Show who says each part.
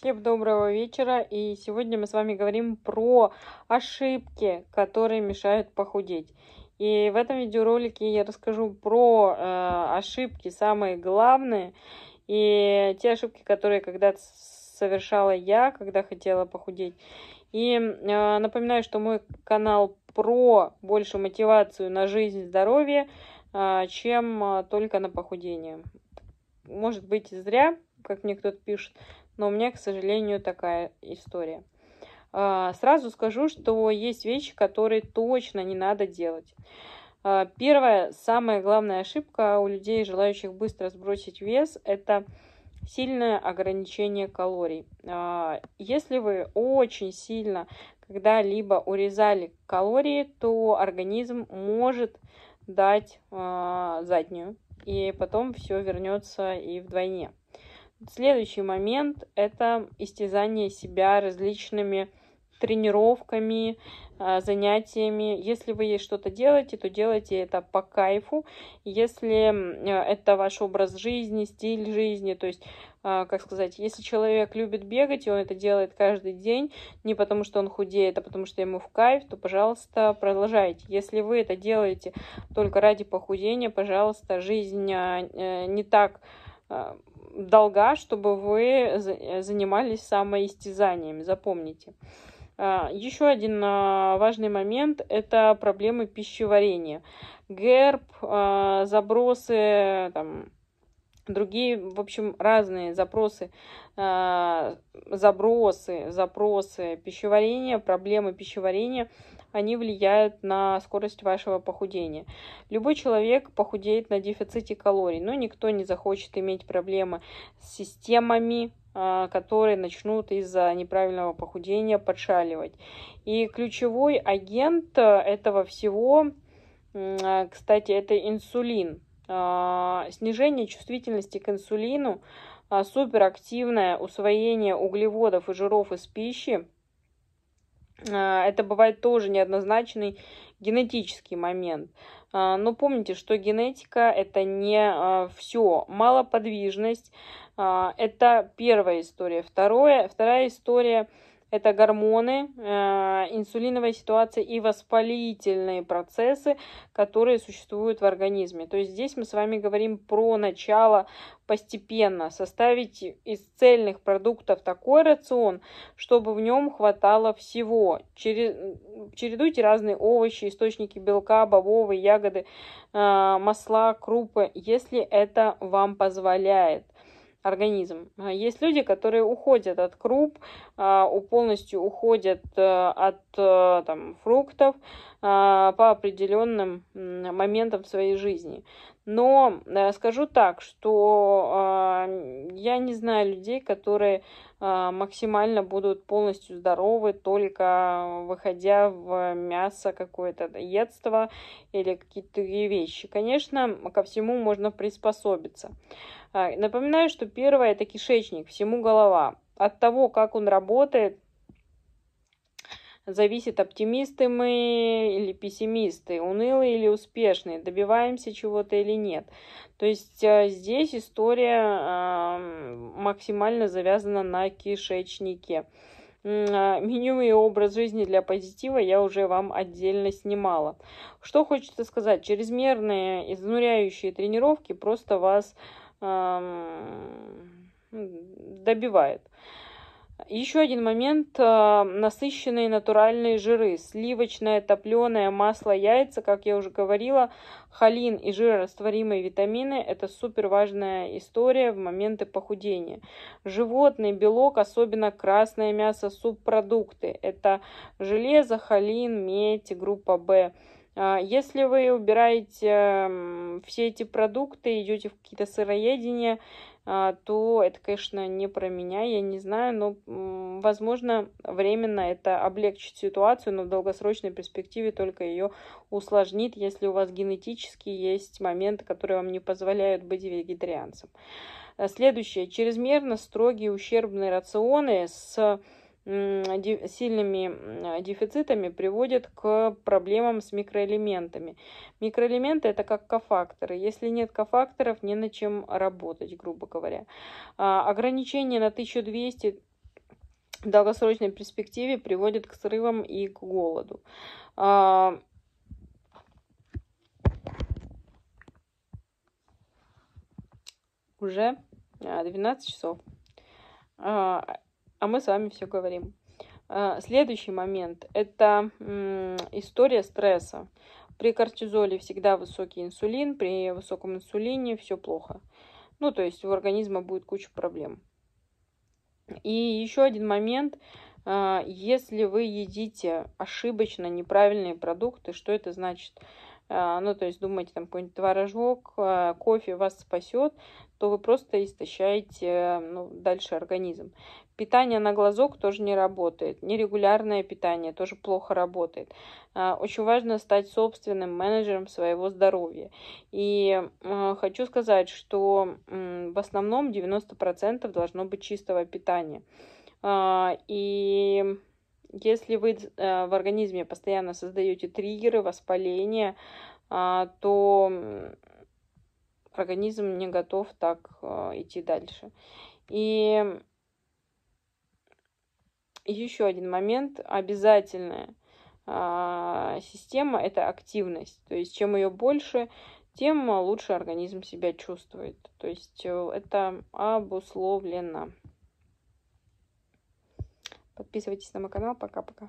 Speaker 1: Всем доброго вечера, и сегодня мы с вами говорим про ошибки, которые мешают похудеть. И в этом видеоролике я расскажу про э, ошибки, самые главные, и те ошибки, которые когда-то совершала я, когда хотела похудеть. И э, напоминаю, что мой канал про больше мотивацию на жизнь, здоровье, э, чем э, только на похудение. Может быть, зря, как мне кто-то пишет, но у меня, к сожалению, такая история. А, сразу скажу, что есть вещи, которые точно не надо делать. А, первая, самая главная ошибка у людей, желающих быстро сбросить вес, это сильное ограничение калорий. А, если вы очень сильно когда-либо урезали калории, то организм может дать заднюю, и потом все вернется и вдвойне. Следующий момент – это истязание себя различными тренировками, а, занятиями. Если вы что-то делаете, то делайте это по кайфу. Если э, это ваш образ жизни, стиль жизни, то есть, а, как сказать, если человек любит бегать, и он это делает каждый день, не потому что он худеет, а потому что ему в кайф, то, пожалуйста, продолжайте. Если вы это делаете только ради похудения, пожалуйста, жизнь а, э, не так долга, чтобы вы занимались самоистязаниями, запомните. А, Еще один а, важный момент – это проблемы пищеварения. Герб, а, забросы, там, другие, в общем, разные запросы, э, забросы, запросы пищеварения, проблемы пищеварения, они влияют на скорость вашего похудения. Любой человек похудеет на дефиците калорий, но никто не захочет иметь проблемы с системами, э, которые начнут из-за неправильного похудения подшаливать. И ключевой агент э, этого всего, кстати, это инсулин. А, снижение чувствительности к инсулину, а, суперактивное усвоение углеводов и жиров из пищи. А, это бывает тоже неоднозначный генетический момент. Но помните, что генетика это не все. Малоподвижность это первая история. Второе, вторая история – это гормоны, э, инсулиновая ситуация и воспалительные процессы, которые существуют в организме. То есть здесь мы с вами говорим про начало постепенно, составить из цельных продуктов такой рацион, чтобы в нем хватало всего. Чередуйте разные овощи, источники белка, бобовые, ягоды, э, масла, крупы, если это вам позволяет организм. А, есть люди, которые уходят от круп, а, полностью уходят э, от э, там, фруктов а, по определенным моментам в своей жизни. Но э, скажу так, что э, я не знаю людей, которые э, максимально будут полностью здоровы, только выходя в мясо какое-то едство или какие-то другие вещи. Конечно, ко всему можно приспособиться. Э, напоминаю, что первое это кишечник, всему голова. От того, как он работает, Зависит, оптимисты мы или пессимисты, унылые или успешные, добиваемся чего-то или нет. То есть э, здесь история максимально завязана на кишечнике. А, меню и образ жизни для позитива я уже вам отдельно снимала. Что хочется сказать, чрезмерные изнуряющие тренировки просто вас добивает. Еще один момент. Э, насыщенные натуральные жиры. Сливочное, топленое, масло, яйца, как я уже говорила, холин и жирорастворимые витамины – это супер важная история в моменты похудения. Животный белок, особенно красное мясо, субпродукты – это железо, холин, медь, группа Б. А, если вы убираете все эти продукты, идете в какие-то сыроедения, а, то это, конечно, не про меня, я не знаю, но, возможно, временно это облегчит ситуацию, но в долгосрочной перспективе только ее усложнит, если у вас генетически есть моменты, которые вам не позволяют быть вегетарианцем. Следующее. Чрезмерно строгие ущербные рационы с сильными дефицитами приводит к проблемам с микроэлементами. Микроэлементы это как кофакторы. Если нет кофакторов, не на чем работать, грубо говоря. А, ограничение на 1200 в долгосрочной перспективе приводит к срывам и к голоду. А, уже 12 а, часов а мы с вами все говорим. Э, следующий момент – это история стресса. При кортизоле всегда высокий инсулин, при высоком инсулине все плохо. Ну, то есть у организма будет куча проблем. И еще один момент э, если вы едите ошибочно неправильные продукты, что это значит? Э, ну, то есть думаете, там какой-нибудь творожок, кофе вас спасет то вы просто истощаете ну, дальше организм. Питание на глазок тоже не работает. Нерегулярное питание тоже плохо работает. А, очень важно стать собственным менеджером своего здоровья. И э, хочу сказать, что в основном 90% должно быть чистого питания. А, и если вы э, в организме постоянно создаете триггеры, воспаления, а, то организм не готов так э, идти дальше. И еще один момент обязательная э, система – это активность. То есть чем ее больше, тем лучше организм себя чувствует. То есть э, это обусловлено. Подписывайтесь на мой канал. Пока-пока.